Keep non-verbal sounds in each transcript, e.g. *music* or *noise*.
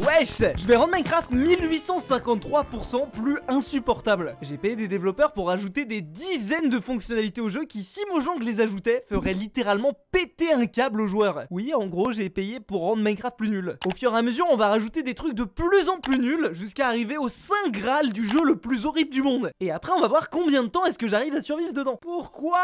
Wesh Je vais rendre Minecraft 1853% plus insupportable. J'ai payé des développeurs pour ajouter des dizaines de fonctionnalités au jeu qui, si Mojang les ajoutait, feraient littéralement péter un câble aux joueurs. Oui, en gros, j'ai payé pour rendre Minecraft plus nul. Au fur et à mesure, on va rajouter des trucs de plus en plus nuls jusqu'à arriver au saint graal du jeu le plus horrible du monde. Et après, on va voir combien de temps est-ce que j'arrive à survivre dedans. Pourquoi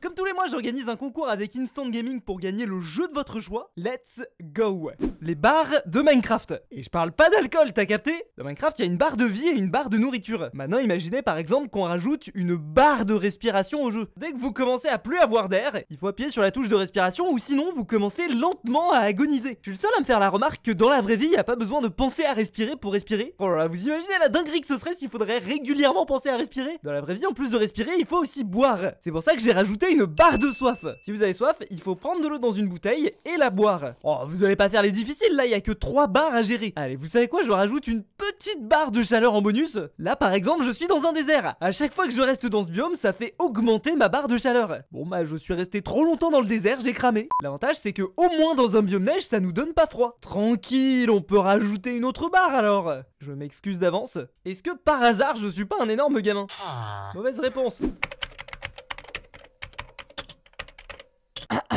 Comme tous les mois, j'organise un concours avec Instant Gaming pour gagner le jeu de votre choix. Let's go les barres de Minecraft. Et je parle pas d'alcool, t'as capté Dans Minecraft, il y a une barre de vie et une barre de nourriture. Maintenant, imaginez par exemple qu'on rajoute une barre de respiration au jeu. Dès que vous commencez à plus avoir d'air, il faut appuyer sur la touche de respiration ou sinon vous commencez lentement à agoniser. Je suis le seul à me faire la remarque que dans la vraie vie, il n'y a pas besoin de penser à respirer pour respirer. Oh là là, vous imaginez la dinguerie que ce serait s'il faudrait régulièrement penser à respirer Dans la vraie vie, en plus de respirer, il faut aussi boire. C'est pour ça que j'ai rajouté une barre de soif. Si vous avez soif, il faut prendre de l'eau dans une bouteille et la boire. Oh, vous allez pas faire les difficultés là, il y a que 3 barres à gérer. Allez, vous savez quoi, je rajoute une petite barre de chaleur en bonus. Là par exemple, je suis dans un désert. À chaque fois que je reste dans ce biome, ça fait augmenter ma barre de chaleur. Bon bah je suis resté trop longtemps dans le désert, j'ai cramé. L'avantage c'est que au moins dans un biome neige, ça nous donne pas froid. Tranquille, on peut rajouter une autre barre alors. Je m'excuse d'avance. Est-ce que par hasard, je suis pas un énorme gamin ah. Mauvaise réponse.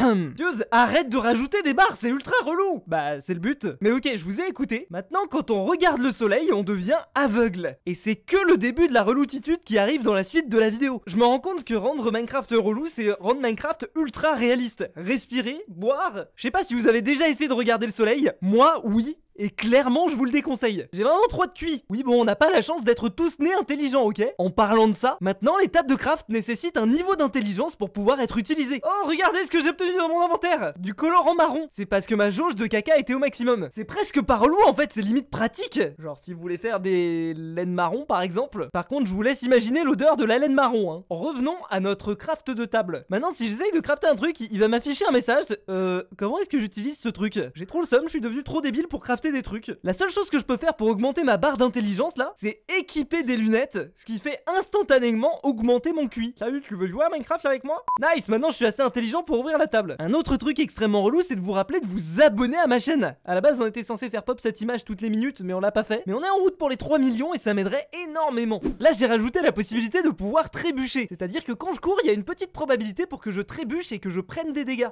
*clears throat* Dieuze, arrête de rajouter des barres, c'est ultra relou Bah, c'est le but. Mais ok, je vous ai écouté. Maintenant, quand on regarde le soleil, on devient aveugle. Et c'est que le début de la reloutitude qui arrive dans la suite de la vidéo. Je me rends compte que rendre Minecraft relou, c'est rendre Minecraft ultra réaliste. Respirer, boire... Je sais pas si vous avez déjà essayé de regarder le soleil, moi, oui, et clairement, je vous le déconseille. J'ai vraiment trop de cuits. Oui, bon, on n'a pas la chance d'être tous nés intelligents, ok En parlant de ça, maintenant, les tables de craft nécessitent un niveau d'intelligence pour pouvoir être utilisé Oh, regardez ce que j'ai obtenu dans mon inventaire Du colorant marron. C'est parce que ma jauge de caca était au maximum. C'est presque par loup, en fait, c'est limite pratique. Genre, si vous voulez faire des laines marron, par exemple. Par contre, je vous laisse imaginer l'odeur de la laine marron. Hein. Revenons à notre craft de table. Maintenant, si j'essaye de crafter un truc, il va m'afficher un message. Euh, comment est-ce que j'utilise ce truc J'ai trop le seum, je suis devenu trop débile pour crafter des trucs. La seule chose que je peux faire pour augmenter ma barre d'intelligence là, c'est équiper des lunettes, ce qui fait instantanément augmenter mon QI. Salut, tu veux jouer à Minecraft avec moi Nice, maintenant je suis assez intelligent pour ouvrir la table. Un autre truc extrêmement relou, c'est de vous rappeler de vous abonner à ma chaîne. À la base, on était censé faire pop cette image toutes les minutes, mais on l'a pas fait. Mais on est en route pour les 3 millions et ça m'aiderait énormément. Là, j'ai rajouté la possibilité de pouvoir trébucher, c'est-à-dire que quand je cours, il y a une petite probabilité pour que je trébuche et que je prenne des dégâts.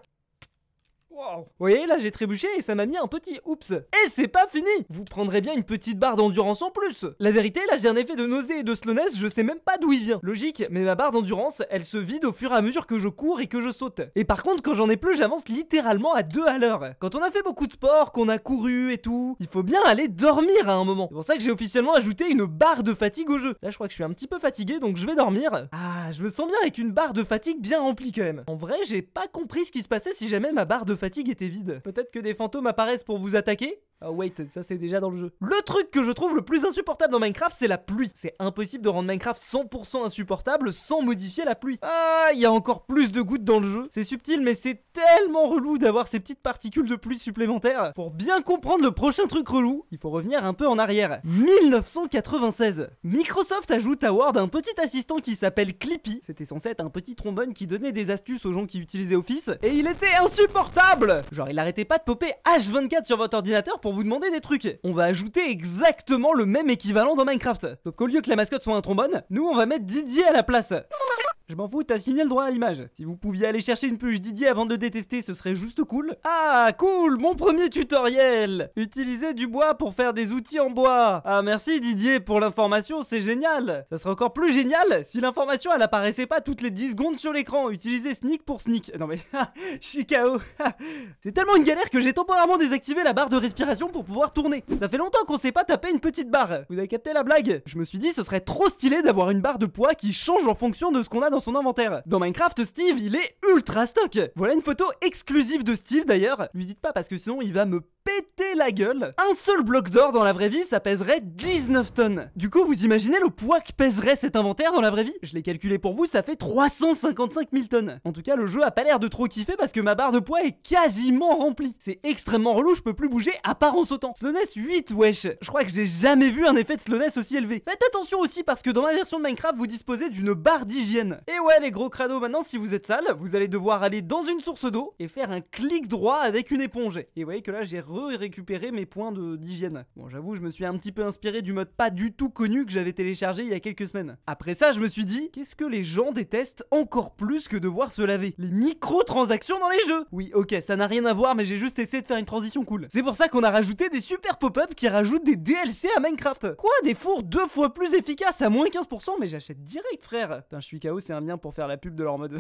Vous voyez, là j'ai trébuché et ça m'a mis un petit oups. Et c'est pas fini Vous prendrez bien une petite barre d'endurance en plus La vérité, là j'ai un effet de nausée et de slowness, je sais même pas d'où il vient. Logique, mais ma barre d'endurance, elle se vide au fur et à mesure que je cours et que je saute. Et par contre, quand j'en ai plus, j'avance littéralement à 2 à l'heure. Quand on a fait beaucoup de sport, qu'on a couru et tout, il faut bien aller dormir à un moment. C'est pour ça que j'ai officiellement ajouté une barre de fatigue au jeu. Là je crois que je suis un petit peu fatigué, donc je vais dormir. Ah, je me sens bien avec une barre de fatigue bien remplie quand même. En vrai, j'ai pas compris ce qui se passait si jamais ma barre de fatigue était vide. Peut-être que des fantômes apparaissent pour vous attaquer Oh wait, ça c'est déjà dans le jeu. Le truc que je trouve le plus insupportable dans Minecraft, c'est la pluie. C'est impossible de rendre Minecraft 100% insupportable sans modifier la pluie. Ah, il y a encore plus de gouttes dans le jeu. C'est subtil, mais c'est tellement relou d'avoir ces petites particules de pluie supplémentaires. Pour bien comprendre le prochain truc relou, il faut revenir un peu en arrière. 1996. Microsoft ajoute à Word un petit assistant qui s'appelle Clippy. C'était censé être un petit trombone qui donnait des astuces aux gens qui utilisaient Office. Et il était insupportable Genre, il arrêtait pas de popper H24 sur votre ordinateur pour vous demander des trucs. On va ajouter exactement le même équivalent dans Minecraft. donc au lieu que la mascotte soit un trombone, nous on va mettre Didier à la place. Je m'en fous, t'as signé le droit à l'image. Si vous pouviez aller chercher une peluche Didier avant de détester, ce serait juste cool. Ah, cool Mon premier tutoriel Utiliser du bois pour faire des outils en bois. Ah, merci Didier pour l'information, c'est génial Ça serait encore plus génial si l'information, elle apparaissait pas toutes les 10 secondes sur l'écran. Utiliser sneak pour sneak. Non mais, *laughs* ah, je suis *laughs* c'est tellement une galère que j'ai temporairement désactivé la barre de respiration pour pouvoir tourner. Ça fait longtemps qu'on sait pas taper une petite barre. Vous avez capté la blague Je me suis dit, ce serait trop stylé d'avoir une barre de poids qui change en fonction de ce qu'on a dans son inventaire. Dans Minecraft, Steve, il est ultra stock Voilà une photo exclusive de Steve d'ailleurs. Lui dites pas parce que sinon il va me péter la gueule. Un seul bloc d'or dans la vraie vie, ça pèserait 19 tonnes. Du coup, vous imaginez le poids que pèserait cet inventaire dans la vraie vie Je l'ai calculé pour vous, ça fait 355 000 tonnes. En tout cas, le jeu a pas l'air de trop kiffer parce que ma barre de poids est quasiment remplie. C'est extrêmement relou, je peux plus bouger à part en sautant. Slowness 8, wesh. Je crois que j'ai jamais vu un effet de slowness aussi élevé. Faites attention aussi parce que dans la version de Minecraft, vous disposez d'une barre d'hygiène. Et ouais, les gros crados, maintenant, si vous êtes sale, vous allez devoir aller dans une source d'eau et faire un clic droit avec une éponge. Et vous voyez que là, j'ai et récupérer mes points d'hygiène. Bon, j'avoue, je me suis un petit peu inspiré du mode pas du tout connu que j'avais téléchargé il y a quelques semaines. Après ça, je me suis dit, qu'est-ce que les gens détestent encore plus que de voir se laver Les microtransactions dans les jeux Oui, ok, ça n'a rien à voir, mais j'ai juste essayé de faire une transition cool. C'est pour ça qu'on a rajouté des super pop-up qui rajoutent des DLC à Minecraft. Quoi Des fours deux fois plus efficaces à moins 15% Mais j'achète direct, frère Putain, je suis KO, c'est un lien pour faire la pub de leur mode. *laughs*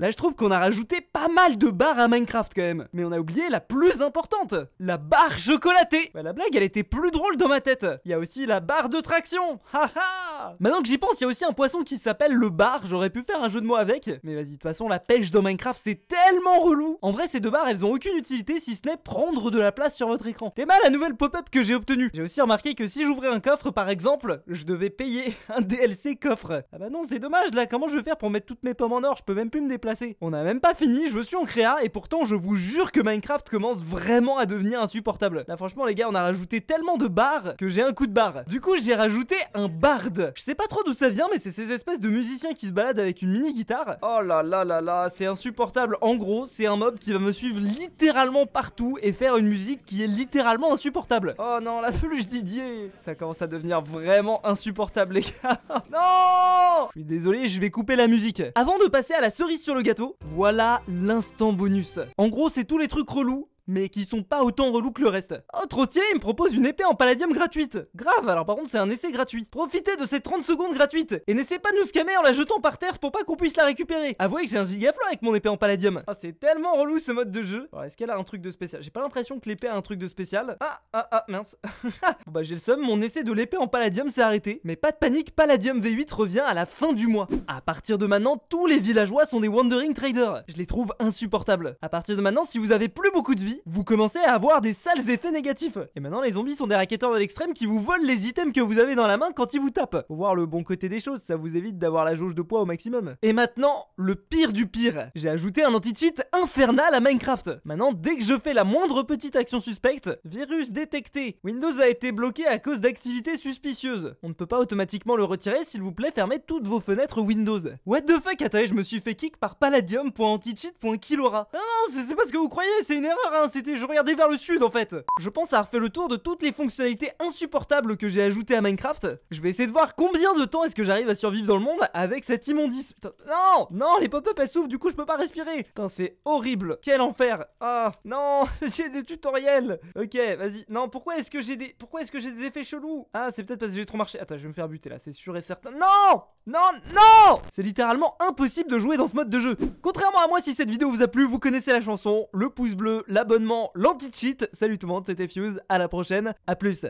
Là, je trouve qu'on a rajouté pas mal de barres à Minecraft quand même. Mais on a oublié la plus importante la barre chocolatée. Bah, la blague, elle était plus drôle dans ma tête. Il y a aussi la barre de traction. ha Maintenant que j'y pense, il y a aussi un poisson qui s'appelle le bar. J'aurais pu faire un jeu de mots avec. Mais vas-y, de toute façon, la pêche dans Minecraft, c'est tellement relou. En vrai, ces deux barres, elles ont aucune utilité si ce n'est prendre de la place sur votre écran. T'es mal la nouvelle pop-up que j'ai obtenue. J'ai aussi remarqué que si j'ouvrais un coffre, par exemple, je devais payer *laughs* un DLC coffre. Ah bah non, c'est dommage là. Comment je vais faire pour mettre toutes mes pommes en or Je peux même plus me déplacer. On n'a même pas fini. Je suis en créa et pourtant, je vous jure que Minecraft commence vraiment à devenir insupportable. Là, franchement, les gars, on a rajouté tellement de barres que j'ai un coup de barre. Du coup, j'ai rajouté un bard. Je sais pas trop d'où ça vient, mais c'est ces espèces de musiciens qui se baladent avec une mini guitare. Oh là là là là, c'est insupportable. En gros, c'est un mob qui va me suivre littéralement partout et faire une musique qui est littéralement insupportable. Oh non, la peluche Didier. Ça commence à devenir vraiment insupportable, les gars. *laughs* non Je suis désolé, je vais couper la musique. Avant de passer à la cerise sur le gâteau, voilà l'instant bonus. En gros, c'est tous les trucs relous mais qui sont pas autant relous que le reste. Oh, trop stylé, il me propose une épée en palladium gratuite. Grave, alors par contre, c'est un essai gratuit. Profitez de ces 30 secondes gratuites et n'essayez pas de nous scammer en la jetant par terre pour pas qu'on puisse la récupérer. Avouez que j'ai un gigaflot avec mon épée en palladium. Ah, c'est tellement relou ce mode de jeu. Alors, est-ce qu'elle a un truc de spécial J'ai pas l'impression que l'épée a un truc de spécial. Ah, ah, ah, mince. *laughs* bon, bah, j'ai le seum, mon essai de l'épée en palladium s'est arrêté. Mais pas de panique, palladium V8 revient à la fin du mois. À partir de maintenant, tous les villageois sont des wandering traders. Je les trouve insupportables. À partir de maintenant, si vous avez plus beaucoup de vie, vous commencez à avoir des sales effets négatifs. Et maintenant, les zombies sont des racketeurs de l'extrême qui vous volent les items que vous avez dans la main quand ils vous tapent. Faut voir le bon côté des choses, ça vous évite d'avoir la jauge de poids au maximum. Et maintenant, le pire du pire, j'ai ajouté un anti-cheat infernal à Minecraft. Maintenant, dès que je fais la moindre petite action suspecte, virus détecté, Windows a été bloqué à cause d'activités suspicieuses. On ne peut pas automatiquement le retirer, s'il vous plaît, fermez toutes vos fenêtres Windows. What the fuck, attendez, je me suis fait kick par Palladium.anti-cheat.kilora Non, non, c'est pas ce que vous croyez, c'est une erreur, hein, c'était je regardais vers le sud en fait. Je pense avoir fait le tour de toutes les fonctionnalités insupportables que j'ai ajoutées à Minecraft. Je vais essayer de voir combien de temps est-ce que j'arrive à survivre dans le monde avec cette immondice. non, non, les pop-up elles s'ouvrent, du coup je peux pas respirer. Putain, c'est horrible. Quel enfer. Ah, non, *laughs* j'ai des tutoriels. Ok, vas-y. Non, pourquoi est-ce que j'ai des, pourquoi est-ce que j'ai des effets chelous Ah, c'est peut-être parce que j'ai trop marché. Attends, je vais me faire buter là, c'est sûr et certain. Non, non, non. C'est littéralement impossible de jouer dans ce mode de jeu. Contrairement à moi, si cette vidéo vous a plu, vous connaissez la chanson, le pouce bleu, la Abonnement, l'anti-cheat. Salut tout le monde, c'était Fuse, à la prochaine, à plus